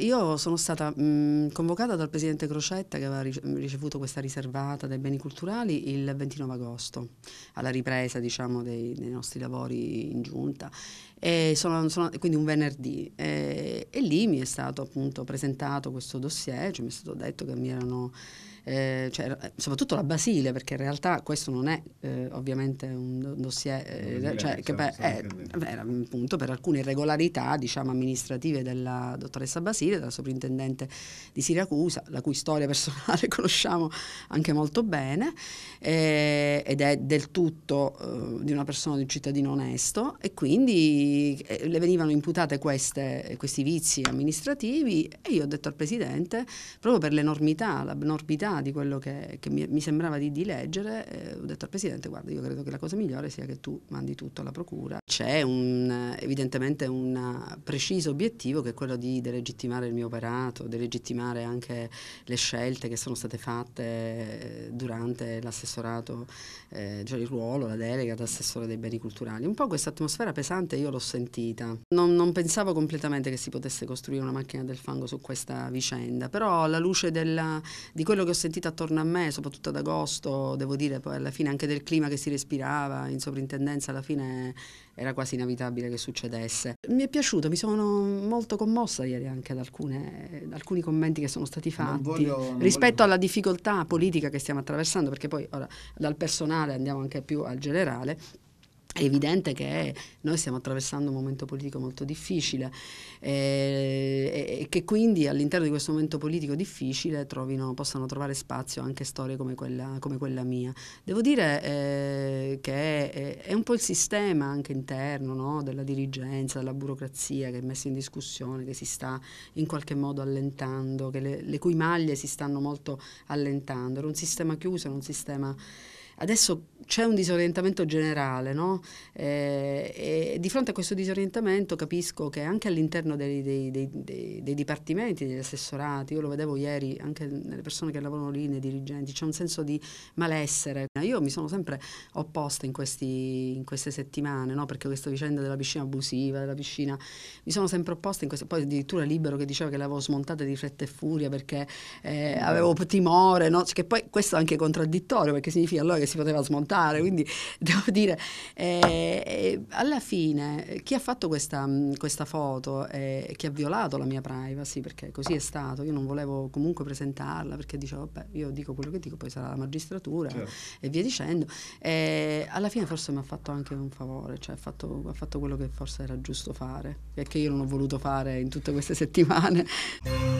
Io sono stata mh, convocata dal presidente Crocetta che aveva ricevuto questa riservata dei beni culturali il 29 agosto, alla ripresa diciamo, dei, dei, nostri lavori in giunta, sono, sono, quindi un venerdì. E, e, lì mi è stato appunto presentato questo dossier, cioè mi è stato detto che mi erano eh, cioè, eh, soprattutto la Basile, perché in realtà questo non è eh, ovviamente un dossier, eh, cioè, che per, è, beh, appunto per alcune irregolarità diciamo, amministrative della dottoressa Basile, della soprintendente di Siracusa, la cui storia personale conosciamo anche molto bene, eh, ed è del tutto di una persona, di un cittadino onesto, e quindi le venivano imputate queste, questi vizi amministrativi e io ho detto al Presidente, proprio per l'enormità, l'abnormità di quello che, che mi, mi, sembrava di, di leggere, eh, ho detto al Presidente, guarda, io credo che la cosa migliore sia che tu mandi tutto alla Procura. C'è un, evidentemente un preciso obiettivo che è quello di delegittimare il mio operato, delegittimare anche le scelte che sono state fatte eh, durante l'assessorato, eh, cioè il ruolo, la delega d'assessore dei beni culturali. Un po' questa atmosfera pesante io l'ho sentita. Non, non pensavo completamente che si potesse costruire una macchina del fango su questa vicenda, però alla luce della, di quello che ho sentito sentita attorno a me, soprattutto ad agosto, devo dire, poi alla fine anche del clima che si respirava in sovrintendenza, alla fine era quasi inevitabile che succedesse. Mi è piaciuto, mi sono molto commossa ieri anche ad, alcune, ad eh, alcuni commenti che sono stati fatti voglio, rispetto voglio... alla difficoltà politica che stiamo attraversando, perché poi ora dal personale andiamo anche più al generale. È evidente che noi stiamo attraversando un momento politico molto difficile eh, e, e che quindi all'interno di questo momento politico difficile trovino, possano trovare spazio anche storie come quella, come quella mia. Devo dire eh, che è, è, un po' il sistema anche interno no? della dirigenza, della burocrazia che è messa in discussione, che si sta in qualche modo allentando, le, le cui maglie si stanno molto allentando. Era un sistema chiuso, era un sistema adesso c'è un disorientamento generale, no? eh, e di fronte a questo disorientamento capisco che anche all'interno dei, dei, dei, dei, dipartimenti, degli assessorati, io lo vedevo ieri anche nelle persone che lavorano lì, nei dirigenti, c'è un senso di malessere. Io mi sono sempre opposta in, questi, in queste settimane, no? Perché questa vicenda della piscina abusiva, della piscina, mi sono sempre opposta in queste, poi addirittura Libero che diceva che l'avevo smontata di fretta e furia perché eh, avevo timore, no? cioè, che poi questo è anche contraddittorio perché significa allora che si poteva smontare, quindi devo dire, eh, eh, alla fine chi ha fatto questa, mm, questa foto e eh, chi ha violato la mia privacy, perché così è stato, io non volevo comunque presentarla perché dicevo, beh, io dico quello che dico, poi sarà la magistratura certo. e via dicendo, eh, alla fine forse mi ha fatto anche un favore, cioè ha fatto, ha fatto quello che forse era giusto fare e che io non ho voluto fare in tutte queste settimane.